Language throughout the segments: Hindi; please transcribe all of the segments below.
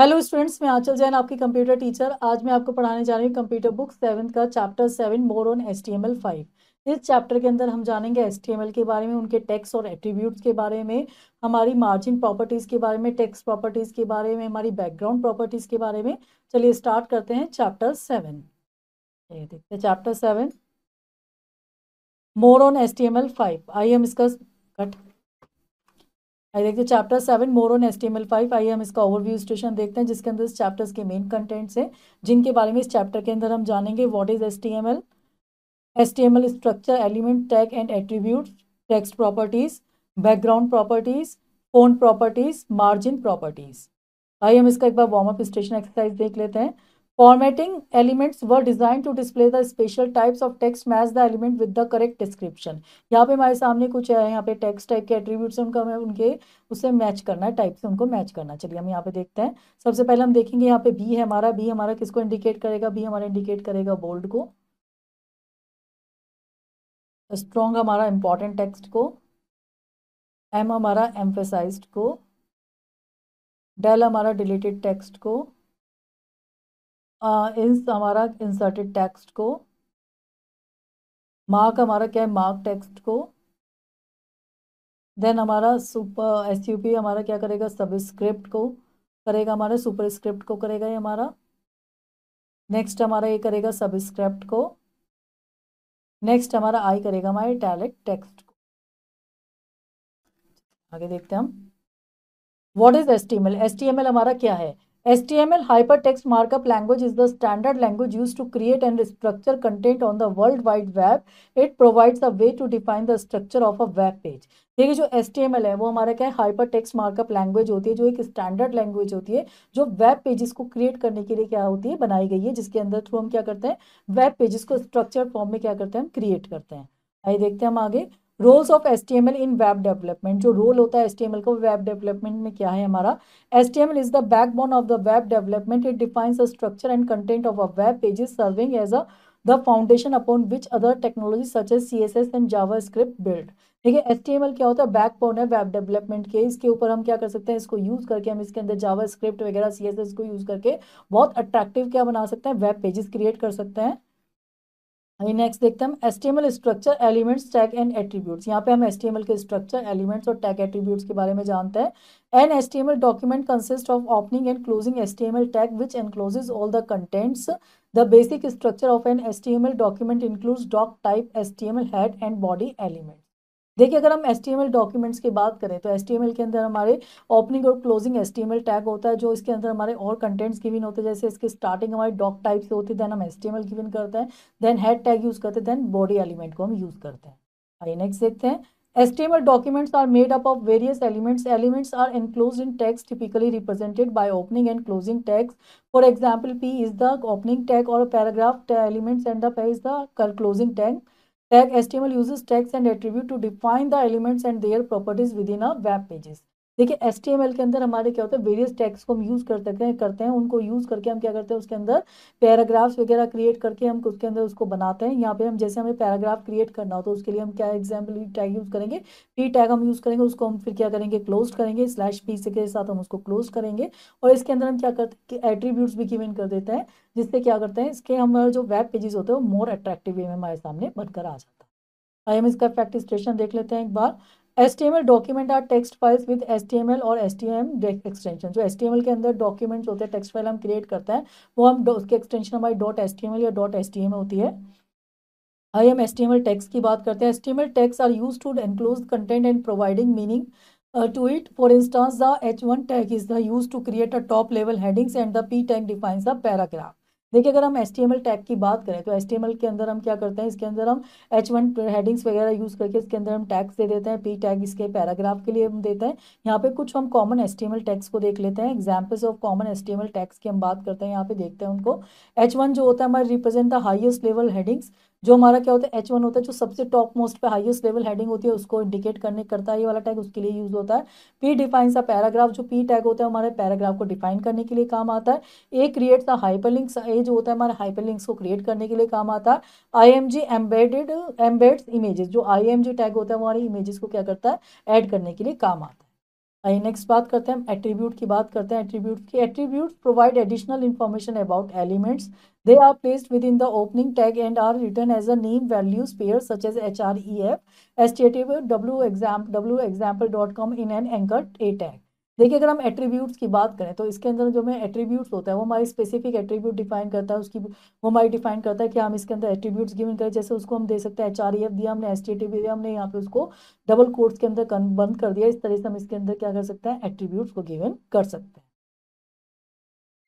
हेलो स्टूडेंट्स मैं आंचल जैन आपकी कंप्यूटर टीचर आज मैं आपको पढ़ाने जा रही हूँ कंप्यूटर बुक सेवन्थ का chapter seven more on S T M L five इस चैप्टर के अंदर हम जानेंगे एस टी एम एल के बारे में उनके टैक्स और एट्रीब्यूट्स के बारे में हमारी मार्जिन प्रॉपर्टीज़ के बारे में टैक्स प्रॉपर्टीज़ के बारे में हमारी बैकग्राउंड प्रॉपर्टीज़ के बारे में चलिए स्टार्ट करते हैं चैप्टर सेवन ये देखते हैं chapter seven more on S T M L five आई एम इसका कट आई देखते chapter seven more on L five आइए हम इसका ओवरव्यू स्टेशन देखते हैं जिसके अंदर इस चैप्टर्स के मेन कंटेंट्स हैं जिनके बारे में इस चैप्टर के अंदर हम जानेंगे what is S S T M L M L structure element tag and attribute text properties background properties font properties margin properties आइए हम इसका एक बार वार्म अप स्टेशन एक्सरसाइज देख लेते हैं Formatting elements were designed to display the special types of text match the element with the correct description. यहाँ पे हमारे सामने कुछ है यहाँ पे text type के attributes उनका हमें उनके उससे match करना है type से उनको match करना चलिए हम यहाँ पे देखते हैं सबसे पहले हम देखेंगे यहाँ पे B है हमारा B हमारा किसको indicate करेगा B हमारा indicate करेगा bold को strong हमारा important text को M हमारा emphasized को del हमारा deleted text को इस हमारा इंसर्टेड टेक्स्ट को मार्क हमारा क्या है मार्क टेक्स्ट को देन हमारा सुपर एस यू पी हमारा क्या करेगा सब स्क्रिप्ट को करेगा हमारा सुपर स्क्रिप्ट को करेगा ये हमारा नेक्स्ट हमारा ये करेगा सब स्क्रिप्ट को नेक्स्ट हमारा आई करेगा हमारे टैलेक्ट टेक्स्ट को आगे देखते हैं हम what is S T M L S T M L हमारा क्या है HTML Hypertext Markup Language is the standard language used to create and structure content on the World Wide Web. It provides a way to define the structure of a web page. देखिए जो एस टी एम एल है वो हमारा क्या है हाइपर टेक्स मार्कअप लैंग्वेज होती है जो एक स्टैंडर्ड लैंग्वेज होती है जो वेब पेजेस को क्रिएट करने के लिए क्या होती है बनाई गई है जिसके अंदर थ्रू हम क्या करते हैं वेब पेजेस को स्ट्रक्चर फॉर्म में क्या करते हैं हम क्रिएट करते हैं आइए देखते हैं हम आगे roles of S T M L in web development जो रोल होता है एस टी एम एल का वेब डेवलपमेंट में क्या है हमारा S T M L is the backbone of the web development it defines the structure and content of a web is serving as a the foundation upon which other technology such as C S S and JavaScript build ठीक है एस टी एम एल क्या होता है बैक बोन है वेब डेवलपमेंट के इसके ऊपर हम क्या कर सकते हैं इसको यूज़ करके हम इसके अंदर जावा स्क्रिप्ट वगैरह सी एस एस को यूज़ करके बहुत अट्रैक्टिव क्या बना सकते हैं वेब पेजेस क्रिएट कर सकते हैं अभी नेक्स्ट देखते हैं हम L structure elements tag and attributes यहाँ पे हम एस टी एल के स्ट्रक्चर एलिमेंट्स और टैग एट्रीब्यूट्स के बारे में जानते हैं an S T L document consist of opening and closing S T M L tag which encloses all the contents the basic structure of an S T M L document includes doctype S T M L head and body elements देखिए अगर हम एस डॉक्यूमेंट्स की बात करें तो एस के अंदर हमारे ओपनिंग और क्लोजिंग एस टैग होता है जो इसके अंदर हमारे और कंटेंट्स गिविन होते हैं जैसे इसकी स्टार्टिंग हमारे डॉक टाइप से होती है देन हम एस गिविन करते हैं देन हेड टैग यूज़ करते हैं देन बॉडी एलिमेंट को हम यूज़ करते हैं आइए नेक्स्ट देखते हैं HTML documents are made up of various elements. Elements are enclosed in text typically represented by opening and closing tags. For example, P is the opening tag or paragraph elements and the P is the closing tag. Tag HTML uses tags and attributes to define the elements and their properties within a web pages. देखिए एस के अंदर हमारे क्या होता है वेरियस टैक्स को हम यूज़ कर सकते हैं करते हैं उनको यूज़ करके हम क्या करते हैं उसके अंदर पैराग्राफ्स वगैरह क्रिएट करके हम उसके अंदर उसको बनाते हैं यहाँ पे हम जैसे हमें पैराग्राफ क्रिएट करना हो तो उसके लिए हम क्या एग्जाम्पल टैग यूज़ करेंगे पी टैग हम यूज़ करेंगे उसको हम फिर क्या करेंगे क्लोज करेंगे स्लैश पी के साथ हम उसको क्लोज करेंगे और इसके अंदर हम क्या करते हैं एट्रीब्यूट्स भी गिवन कर देते हैं जिससे क्या करते हैं इसके हमारे जो वेब पेजेस होते हैं वो मोर अट्रैक्टिव वे में हमारे सामने बनकर आ जाता है आई एम इसका फैक्ट स्टेशन देख लेते हैं एक बार S T M L document are text files with S T M L और एस टी एम एक्सटेंशन जो एस टी एम एल के अंदर डॉक्यूमेंट्स होते हैं टेक्स्ट फाइल हम क्रिएट करते हैं वो हम उसके एक्सटेंशन हमारी dot S T M L या डॉट एस टी एम होती है आई एम एस टेक्स की बात करते हैं S T M tags are use to enclose content and providing meaning to it for instance the H one tag is the used to create a top level headings and the P tag defines the paragraph. देखिए अगर हम S T M L tag की बात करें तो एस टी एम एल के अंदर हम क्या करते हैं इसके अंदर हम एच वन हेडिंग्स वगैरह यूज़ करके इसके अंदर हम टैग्स दे देते हैं पी टैग इसके पैराग्राफ के लिए हम देते हैं यहाँ पे कुछ हम common S T M L tags को देख लेते हैं examples of common S T M tags की हम बात करते हैं यहाँ पे देखते हैं उनको एच वन जो होता है हमारे represent the highest level headings जो हमारा क्या होता है एच वन होता है जो सबसे टॉप मोस्ट पे हाईएस्ट लेवल हेडिंग होती है उसको इंडिकेट करने करता है ये वाला टैग उसके लिए यूज होता है पी डिफाइन सा पैराग्राफ जो पी टैग होता है हमारे पैराग्राफ को डिफाइन करने के लिए काम आता है ए क्रिएट सा हाइपर लिंक्स ए जो होता है हमारे हाइपर लिंक्स को क्रिएट करने के लिए काम आता है I M G embedded embeds images जो आई एम जी टैग होता है हमारे इमेजेस को क्या करता है ऐड करने के लिए काम आता है आई नेक्स्ट बात करते हैं हम एट्रीब्यूट की बात करते हैं एट्रीब्यूट की attribute provide additional information about elements they are placed within the opening tag and are return as a name values pair such as H R E F S T W exam W example dot com in an anchor A tag देखिए अगर हम एट्रीब्यूट्स की बात करें तो इसके अंदर जो हमें एट्रीब्यूट्स होता है वो हमारी स्पेसिफिक एट्रीब्यूट डिफाइन करता है उसकी वो हमारी डिफाइन करता है कि हम इसके अंदर एट्रीब्यूट्स गिवन करें जैसे उसको हम दे सकते हैं एच आर ई एफ दिया हमने एस टी टी दिया हमने यहाँ पे उसको डबल कोर्ट्स के अंदर बंद कर दिया इस तरह से हम इसके अंदर क्या कर सकते हैं एट्रीब्यूट्स को गिवन कर सकते हैं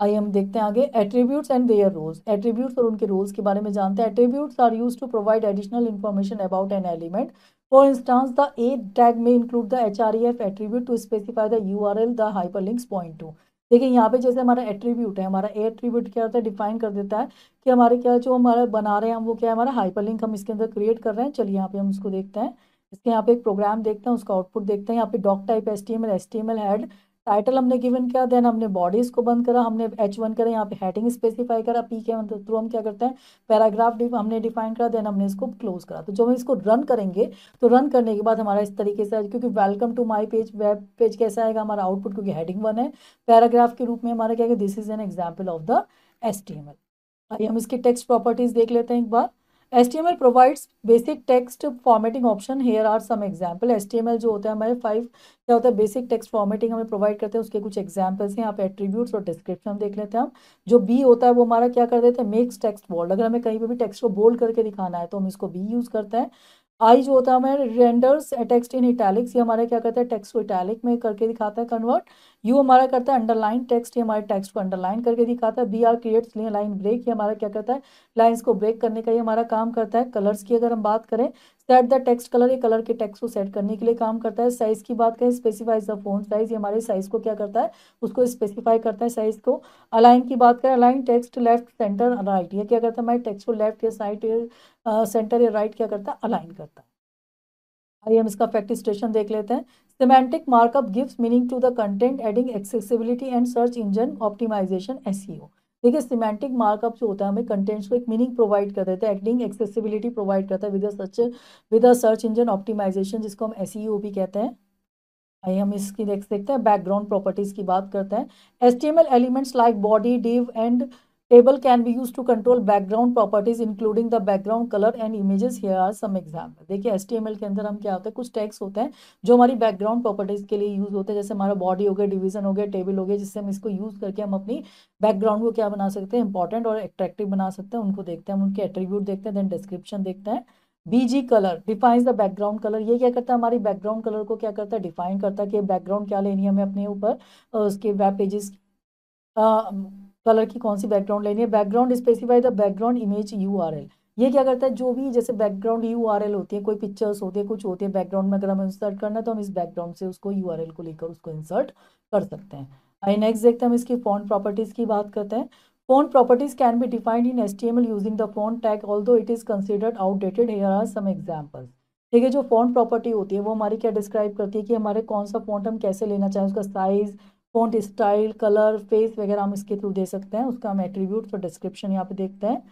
आइए हम देखते हैं आगे attributes and their roles attributes और उनके रोल्स के बारे में जानते हैं attributes are use to provide additional information about an element For instance, the aid tag may include the href attribute to specify the URL the hyperlinks point to. देखिए यहाँ पे जैसे हमारा एट्रीब्यूट है हमारा एट्रीब्यूट क्या होता है डिफाइन कर देता है कि हमारे क्या जो हमारा बना रहे हैं वो क्या है हमारा हाइपरलिंक हम इसके अंदर क्रिएट कर रहे हैं चलिए यहाँ पे हम उसको देखते हैं इसके यहाँ पे एक प्रोग्राम देखते हैं उसका आउटपुट देखते हैं यहाँ पे doctype S T M L S T M L head title हमने गिवन किया देन हमने बॉडीज को बंद करा हमने एच वन करा यहाँ पे हेडिंग स्पेसिफाई करा पी के थ्रू मतलब हम क्या करते हैं पैराग्राफ हमने डिफाइन करा देन हमने इसको क्लोज करा तो जब हम इसको रन करेंगे तो रन करने के बाद हमारा इस तरीके से क्योंकि welcome to my page web page कैसा आएगा हमारा आउटपुट क्योंकि हेडिंग वन है पैराग्राफ के रूप में हमारा क्या है this is an example of the S T M L हम इसकी टेक्स्ट प्रॉपर्टीज देख लेते हैं एक बार HTML provides basic text formatting option. Here are some example. HTML जो होता है हमारे फाइव क्या होता है बेसिक टेक्स्ट फॉर्मेटिंग हमें प्रोवाइड करते हैं उसके कुछ एग्जाम्पल्स हैं आप एट्रीब्यूट्स और डिस्क्रिप्शन देख लेते हैं हम जो बी होता है वो हमारा क्या कर देते हैं मेक्स टेक्स्ट बोल्ड अगर हमें कहीं पर भी टेक्स्ट को बोल्ड करके दिखाना है तो हम इसको बी यूज़ करते हैं आई जो होता है हमारे रेंडर्स टेक्स्ट इन इटैलिक्स ये हमारे क्या करता है टेक्स्ट को इटैलिक में करके दिखाता है कन्वर्ट यू हमारा करता है अंडरलाइन टेक्स्ट ये हमारे टेक्स्ट को अंडरलाइन करके दिखाता है B R creates line break ये हमारा क्या करता है लाइन्स को ब्रेक करने का ये हमारा काम करता है कलर्स की अगर हम बात करें सेट द टेक्स्ट कलर ये कलर के टेक्स्ट को सेट करने के लिए काम करता है साइज़ की बात करें स्पेसिफाइज द फोन साइज़ ये हमारे साइज़ को क्या करता है उसको स्पेसिफाई करता है साइज़ को अलाइन की बात करें align text left centre right ये क्या करता है हमारे टेक्स्ट को लेफ्ट या साइड सेंटर या राइट क्या करता है अलाइन करता है आइए हम इसका फैक्ट स्टेशन देख लेते हैं semantic markup gives meaning to the content adding accessibility and search engine optimisation S देखिए सिमेंटिक मार्कअप जो होता है हमें कंटेंट्स को एक मीनिंग प्रोवाइड कर देता है एडिंग एक्सेसिबिलिटी प्रोवाइड करता है with search with a search engine optimisation जिसको हम एस e भी कहते हैं आइए हम इसकी देख सकते हैं बैकग्राउंड प्रॉपर्टीज़ की बात करते हैं S elements like body div and Table can be used to control background properties including the background color and images. Here are some example. देखिए HTML के अंदर हम क्या होते हैं कुछ टैक्स होते हैं जो हमारी बैकग्राउंड प्रॉपर्टीज के लिए यूज होते हैं जैसे हमारा बॉडी हो गया डिवीजन हो गया टेबल हो गया जिससे हम इसको यूज करके हम अपनी बैकग्राउंड को क्या बना सकते हैं इंपॉर्टेंट और अट्रैक्टिव बना सकते हैं उनको देखते हैं हम उनके एट्रीब्यूट देखते हैं देन डिस्क्रिप्शन देखते हैं BG colour define the background colour ये क्या करता है हमारी बैकग्राउंड कलर को क्या करता है डिफाइन करता है कि बैकग्राउंड क्या लेनी है हमें अपने ऊपर उसके वेब पेजेस कलर की कौन सी बैकग्राउंड लेनी है background specify the background image U R L ये क्या करता है जो भी जैसे बैकग्राउंड यू आर एल होती है कोई पिक्चर्स होते हैं कुछ होते हैं बैकग्राउंड में अगर हमें इंसर्ट करना है तो हम इस बैकग्राउंड से उसको यू आर एल को लेकर उसको इंसर्ट कर सकते हैं आई नेक्स्ट देखते हैं हम इसकी फॉन्ट प्रॉपर्टीज़ की बात करते हैं Font properties can be defined in HTML using the font tag, although it is considered outdated here are some examples. ठीक है जो फॉन्ट प्रॉपर्टी होती है वो हमारी क्या डिस्क्राइब करती है कि हमारे कौन सा फॉन्ट हम कैसे लेना चाहें उसका size font style colour face वगैरह हम इसके थ्रू दे सकते हैं उसका हम एट्रीब्यूट और डिस्क्रिप्शन यहाँ पे देखते हैं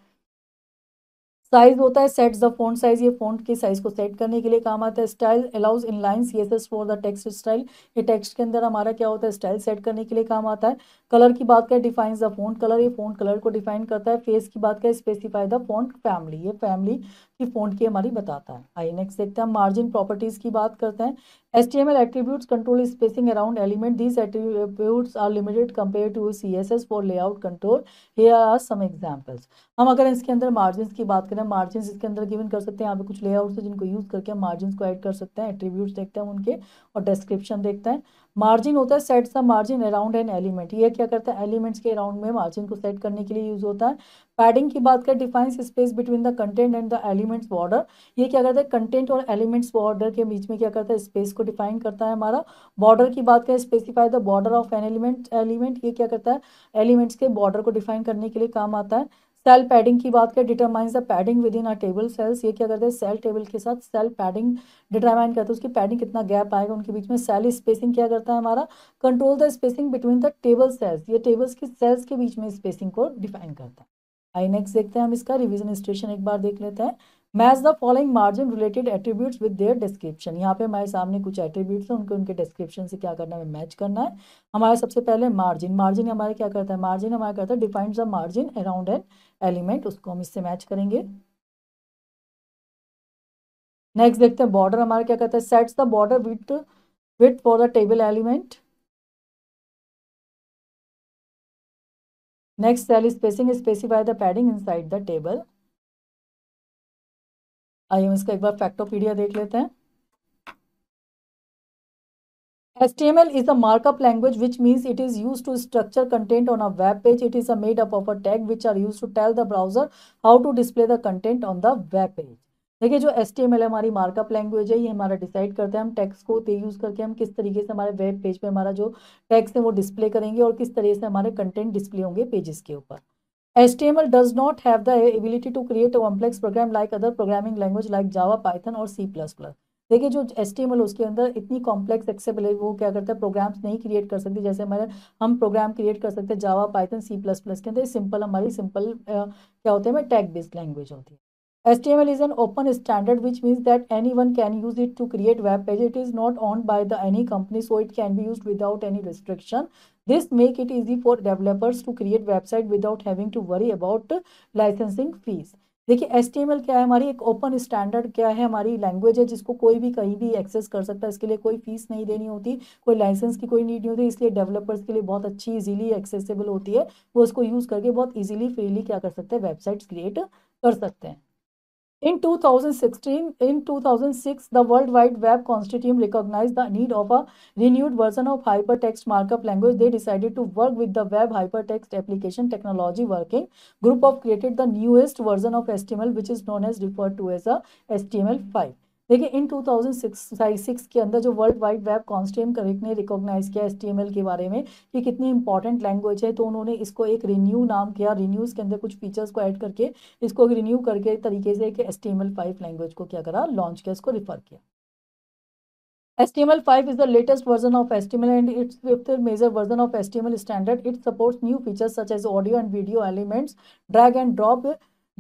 साइज होता है सेट्स द फोन साइज ये फोन के साइज को सेट करने के लिए काम आता है style allows inline C for the text style ये टेक्स्ट के अंदर हमारा क्या होता है स्टाइल सेट करने के लिए काम आता है कलर की बात करें डिफाइन द फोन कलर ये फोन कलर को डिफाइन करता है फेस की बात करें स्पेसिफाई द फोन फैमिली ये फैमिली की फोन की हमारी बताता है आई नेक्स्ट देखते हैं मार्जिन प्रॉपर्टीज की बात करते हैं S T M L attribute control spacing around element these attributes are limited compare to C S S for layout control here are are some examples हम अगर इसके अंदर मार्जिन की बात करें हम मार्जिन इसके अंदर गिवन कर सकते हैं यहाँ पे कुछ लेआउट्स है जिनको यूज़ करके हम मार्जिन को ऐड कर सकते हैं एट्रीब्यूट देखते हैं उनके और डिस्क्रिप्शन देखते हैं मार्जिन होता है set the margin around an element ये क्या करता है एलिमेंट्स के अराउंड में मार्जिन को सेट करने के लिए यूज़ होता है पैडिंग की बात करें defines space between the content and the elements border ये क्या करता है कंटेंट और एलिमेंट्स बॉर्डर के बीच में क्या करता है स्पेस को डिफाइन करता है हमारा बॉर्डर की बात करें specify the border of an element element ये क्या करता है एलिमेंट्स के बॉर्डर को डिफाइन करने के लिए काम आता है सेल पैडिंग की बात करें determines the padding within a table cells ये क्या करते हैं सेल टेबल के साथ सेल पैडिंग डिटरमाइन करते हैं उसकी पैडिंग कितना गैप आएगा उनके बीच में सेल स्पेसिंग क्या करता है हमारा control the spacing between the table cells ये टेबल्स की सेल्स के बीच में स्पेसिंग को डिफाइन करता है आई नेक्स्ट देखते हैं हम इसका रिविजन स्टेशन एक बार देख लेते हैं match the following margin related attributes with their description यहाँ पे हमारे सामने कुछ एट्रीब्यूट्स हैं उनके उनके डिस्क्रिप्शन से क्या करना है मैच करना है हमारे सबसे पहले मार्जिन मार्जिन हमारे क्या करता है मार्जिन हमारा करता है defined the margin around an element उसको हम इससे मैच करेंगे नेक्स्ट देखते हैं बॉर्डर हमारा क्या कहता है sets the border width width for the table element next cell spacing specify the padding inside the table आइए हम इसका एक बार फैक्टोपीडिया देख लेते हैं HTML T M L is a markup language which means it is use to structure content on a web page it is a made up of a tag which are use to tell the browser how to display the content on the web page देखिए जो HTML टी एम एल हमारी मार्कअप लैंग्वेज है ये हमारा डिसाइड करते हैं हम टेक्स को यूज करके हम किस तरीके से हमारे वेब पेज पर हमारा जो टेक्स है वो डिस्प्ले करेंगे और किस तरीके से हमारे कंटेंट डिस्प्ले होंगे पेजेस के ऊपर HTML does not have the ability to create a complex program like other programming language like Java, Python और C++. देखिए जो एस टी एम एल उसके अंदर इतनी कॉम्प्लेक्स एक्सेबल है वो क्या करता है प्रोग्राम्स नहीं क्रिएट कर सकते जैसे हमारे हम प्रोग्राम क्रिएट कर सकते हैं Java Python C plus plus के अंदर सिंपल हमारी सिंपल क्या होते हैं टैग बेस्ड लैंग्वेज होती है HTML is an open standard which means that anyone can use it to create web page. It is not owned by the any company so it can be used without any restriction. This make it easy for developers to create website without having to worry about licensing fees. देखिए एस क्या है हमारी एक ओपन स्टैंडर्ड क्या है हमारी लैंग्वेज है जिसको कोई भी कहीं भी एक्सेस कर सकता है इसके लिए कोई फीस नहीं देनी होती कोई लाइसेंस की कोई नीड नहीं होती इसलिए डेवलपर्स के लिए बहुत अच्छी इजीली एक्सेसिबल होती है वो उसको यूज़ करके बहुत इजीली फ्रीली क्या कर सकते हैं वेबसाइट्स क्रिएट कर सकते हैं In 2016, in 2006, the World Wide Web Consortium recognized the need of a renewed version of hypertext markup language. They decided to work with the Web Hypertext Application Technology Working Group of created the newest version of HTML, which is known as referred to as a HTML5. देखिए इन 2006 के अंदर जो वर्ल्ड वाइड वेब कॉन्स्टेम करेक्ट ने रिकॉग्नाइज किया एस के बारे में कि कितनी इंपॉर्टेंट लैंग्वेज है तो उन्होंने इसको एक रिन्यू नाम किया रिन्यूज़ के अंदर कुछ फीचर्स को ऐड करके इसको रिन्यू करके तरीके से एक एस टी लैंग्वेज को क्या करा लॉन्च किया इसको रिफर किया HTML5 is the latest version of HTML and its fifth major version of HTML standard. It supports new features such as audio and video elements, drag and drop,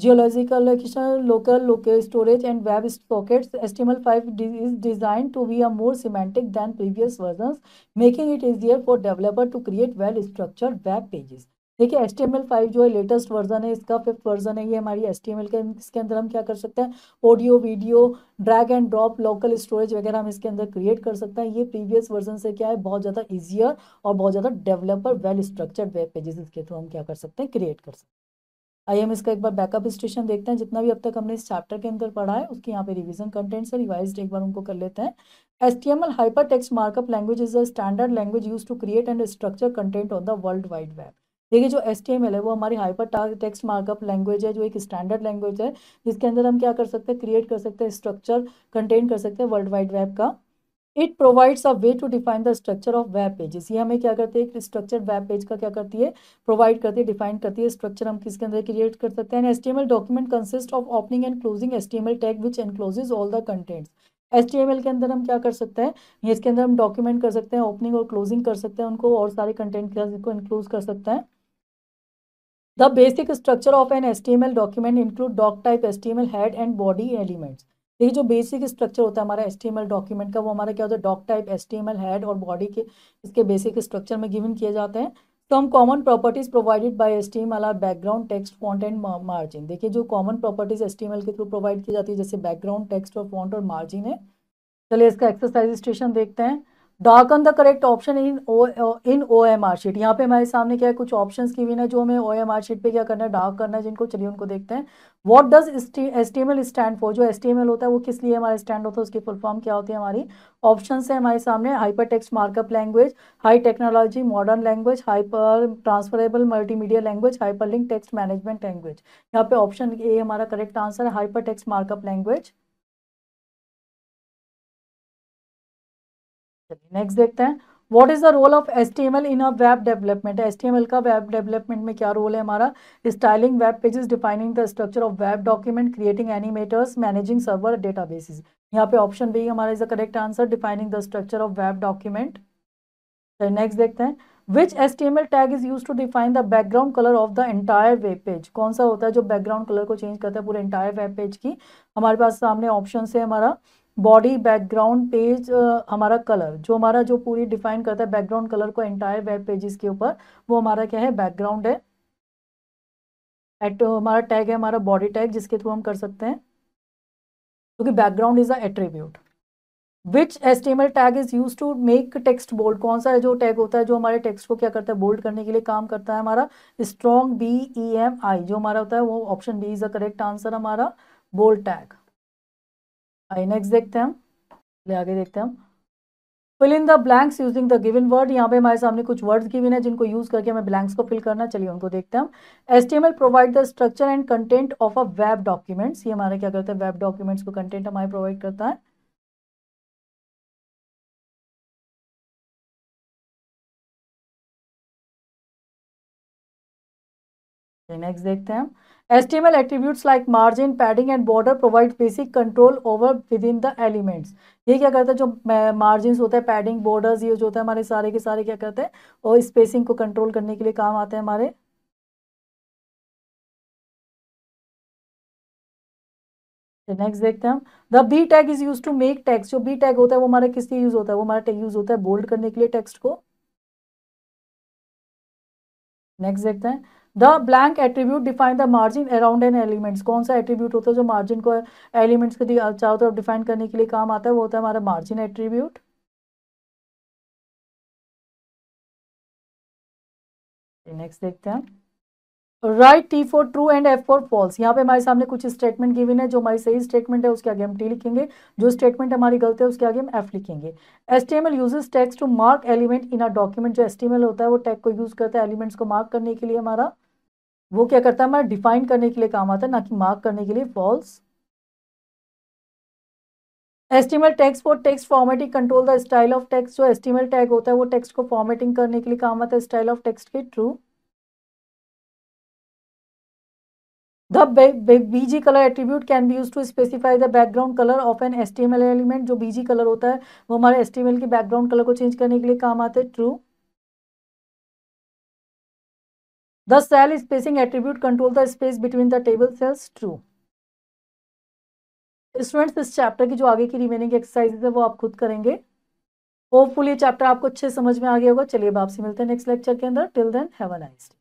geological location, local local storage, and web sockets. HTML5 is designed to be a more semantic than previous versions, making it easier for developer to create well-structured web pages. देखिए S T M L five जो है लेटेस्ट वर्जन है इसका फिफ्थ वर्जन है ये हमारी एस टी एम एल के इसके अंदर हम क्या कर सकते हैं audio video drag and drop local storage वगैरह हम इसके अंदर क्रिएट कर सकते हैं ये प्रीवियस वर्जन से क्या है बहुत ज़्यादा ईजियर और बहुत ज़्यादा developer well structured web pages इसके थ्रू हम क्या कर सकते हैं क्रिएट कर सकते हैं आइए हम इसका एक बार बैकअप स्टेशन देखते हैं जितना भी अब तक हमने इस चैप्टर के अंदर पढ़ा है उसके यहाँ पे रिविजन कंटेंट्स है रिवाइज एक बार उनको कर लेते हैं S T M L hyper text markup language is a standard language use to create and structure content on the world wide web देखिए जो एस टी एम एल है वो हमारी हाइपर टेक्स्ट मार्कअप लैंग्वेज है जो एक स्टैंडर्ड लैंग्वेज है जिसके अंदर हम क्या कर सकते हैं क्रिएट कर सकते हैं स्ट्रक्चर कंटेंट कर सकते हैं वर्ल्ड वाइड वेब का it provides a way to define the structure of web pages ये हमें क्या करते हैं स्ट्रक्चर वेब पेज का क्या करती है प्रोवाइड करती है डिफाइन करती है स्ट्रक्चर हम किसके अंदर क्रिएट कर सकते हैं and S document consist of opening and closing S tag which encloses all the contents S के अंदर हम क्या कर सकते हैं इसके अंदर हम डॉक्यूमेंट कर सकते हैं ओपनिंग और क्लोजिंग कर सकते हैं उनको और सारे कंटेंट को इंक्लूज कर सकते हैं the basic structure of an S document include doctype S head and body elements देखिए जो बेसिक स्ट्रक्चर होता है हमारा एस डॉक्यूमेंट का वो हमारा क्या होता है डॉक टाइप एस हेड और बॉडी के इसके बेसिक स्ट्रक्चर में गिवन किए जाते हैं तो हम common properties provided by S T M L R background text font and margin देखिए जो common properties S T M L के थ्रू प्रोवाइड की जाती है जैसे बैकग्राउंड टेक्स्ट और फॉन्ट और मार्जिन है चलिए इसका एक्सरसाइज स्टेशन देखते हैं dark on the correct option in O in O M R sheet यहाँ पे हमारे सामने क्या है कुछ ऑप्शन की भी है जो हमें ओ एम आर शीट पे क्या करना है डार्क करना है जिनको चलिए उनको देखते हैं what does H T M L stand for जो एस टी एम एल होता है वो किस लिए हमारे स्टैंड होता है उसकी फुल फॉर्म क्या होती है हमारी ऑप्शन है हमारे सामने hyper text markup language high technology modern language hyper transferable multimedia language hyper link text management language यहाँ पे ऑप्शन ए हमारा करेक्ट आंसर है हाइपर टेक्स्ट मार्कअप लैंग्वेज चलिए नेक्स्ट देखते हैं what is the role of S T M L in a web development H T M L का वेब डेवलपमेंट में क्या रोल है हमारा styling web pages defining the structure of web document creating animators managing server data bases यहाँ पे ऑप्शन बी हमारा is the correct answer defining the structure of web document next देखते हैं which H T M L tag is use to define the background colour of the entire web page कौन सा होता है जो बैकग्राउंड कलर को चेंज करता है पूरे एंटायर वेब पेज की हमारे पास सामने ऑप्शन है हमारा बॉडी बैकग्राउंड पेज हमारा कलर जो हमारा जो पूरी डिफाइन करता है बैकग्राउंड कलर को एंटायर वेब पेजेस के ऊपर वो हमारा क्या है बैकग्राउंड है एट हमारा टैग है हमारा बॉडी टैग जिसके थ्रू हम कर सकते हैं क्योंकि background is a attribute which S tag is use to make text bold कौन सा है जो टैग होता है जो हमारे टेक्स्ट को क्या करता है बोल्ड करने के लिए काम करता है हमारा strong B E M I जो हमारा होता है वो option B is the correct answer हमारा बोल्ड टैग आई नेक्स्ट देखते हैं हम आगे देखते हैं हम fill in the blanks using the given word यहाँ पे हमारे सामने कुछ वर्ड्स की है जिनको यूज करके हमें ब्लैंक्स को फिल करना चलिए उनको देखते हैं हम S T M L provide the structure and content of a web documents ये हमारे क्या करते हैं वेब डॉक्यूमेंट्स को कंटेंट हमारे प्रोवाइड करता है नेक्स्ट देखते हैं हम HTML attributes like margin, padding and border provide basic control over within the elements. ये क्या करता है जो मार्जिन होते हैं पैडिंग बॉर्डर्स ये जो होते हैं हमारे सारे के सारे क्या करते हैं और स्पेसिंग को कंट्रोल करने के लिए काम आते हैं हमारे नेक्स्ट देखते हैं हम the B tag is use to make text जो बी टैग होता है वो हमारे किस लिए यूज होता है वो हमारा यूज होता है बोल्ड करने के लिए टेक्स्ट को नेक्स्ट देखते हैं the blank attribute define the margin around an elements कौन सा एट्रीब्यूट होता है जो मार्जिन को एलिमेंट्स के चारों तरफ डिफाइन करने के लिए काम आता है वो होता है हमारा मार्जिन एट्रीब्यूट नेक्स्ट देखते हैं write T for true and F for false यहाँ पे हमारे सामने कुछ स्टेटमेंट गिवन है जो हमारी सही स्टेटमेंट है उसके आगे हम टी लिखेंगे जो स्टेटमेंट हमारी गलत है उसके आगे हम एफ लिखेंगे H T M L use text to mark element in a document जो एस टी एम एल होता है वो टैग को यूज़ करता है एलिमेंट्स को मार्क करने के लिए हमारा वो क्या करता है हमारा डिफाइन करने के लिए काम आता है ना कि मार्क करने के लिए false HTML text for text formatting control the style of text जो एस्टिमेल टैग होता है वो टेक्स को फॉर्मेटिंग करने के लिए काम आता है स्टाइल ऑफ टेक्स के true the BG colour attribute can be use to specify the background colour of an S element जो बीजी कलर होता है वो हमारे एस के बैकग्राउंड कलर को चेंज करने के लिए काम आते हैं true the cell spacing attribute control the space between the table cells true students इस चैप्टर की जो आगे की रिमेनिंग एक्सरसाइजेज है वो आप खुद करेंगे होपफुल ये चैप्टर आपको अच्छे समझ में आ गया होगा चलिए अब आपसे मिलते हैं नेक्स्ट लेक्चर के अंदर till then have a nice day